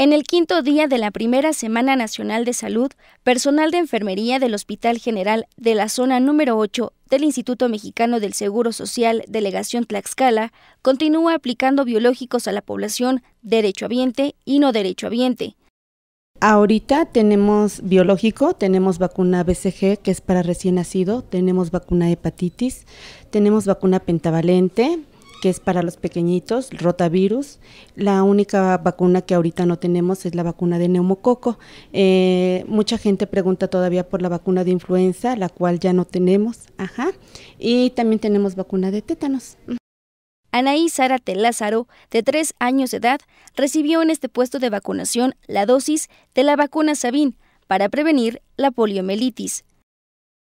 En el quinto día de la primera Semana Nacional de Salud, personal de enfermería del Hospital General de la zona número 8 del Instituto Mexicano del Seguro Social, Delegación Tlaxcala, continúa aplicando biológicos a la población derecho derechohabiente y no derechohabiente. Ahorita tenemos biológico, tenemos vacuna BCG, que es para recién nacido, tenemos vacuna hepatitis, tenemos vacuna pentavalente, que es para los pequeñitos, rotavirus. La única vacuna que ahorita no tenemos es la vacuna de neumococo. Eh, mucha gente pregunta todavía por la vacuna de influenza, la cual ya no tenemos. Ajá. Y también tenemos vacuna de tétanos. Anaí Zárate Lázaro, de tres años de edad, recibió en este puesto de vacunación la dosis de la vacuna Sabin para prevenir la poliomielitis.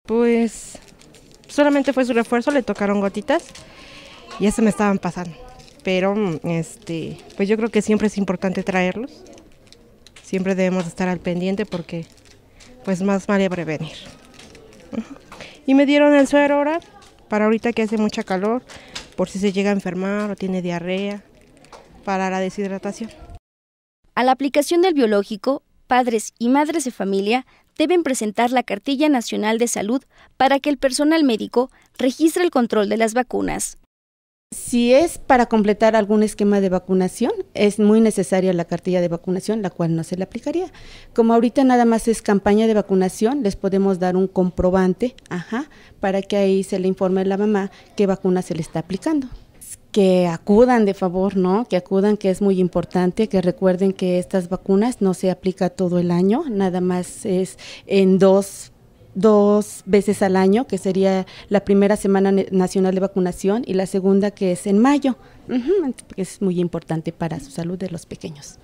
Pues solamente fue su refuerzo, le tocaron gotitas ya se me estaban pasando. Pero este, pues yo creo que siempre es importante traerlos. Siempre debemos estar al pendiente porque pues más vale prevenir. Y me dieron el suero ahora para ahorita que hace mucha calor, por si se llega a enfermar o tiene diarrea, para la deshidratación. A la aplicación del biológico, padres y madres de familia deben presentar la Cartilla Nacional de Salud para que el personal médico registre el control de las vacunas. Si es para completar algún esquema de vacunación, es muy necesaria la cartilla de vacunación, la cual no se le aplicaría. Como ahorita nada más es campaña de vacunación, les podemos dar un comprobante, ajá, para que ahí se le informe a la mamá qué vacuna se le está aplicando que acudan de favor, ¿no? Que acudan, que es muy importante, que recuerden que estas vacunas no se aplica todo el año, nada más es en dos dos veces al año, que sería la primera semana nacional de vacunación y la segunda que es en mayo, que es muy importante para su salud de los pequeños.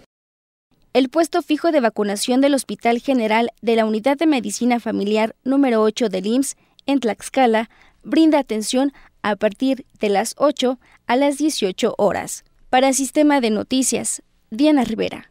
El puesto fijo de vacunación del Hospital General de la Unidad de Medicina Familiar número 8 del IMSS en Tlaxcala brinda atención a partir de las 8 a las 18 horas. Para Sistema de Noticias, Diana Rivera.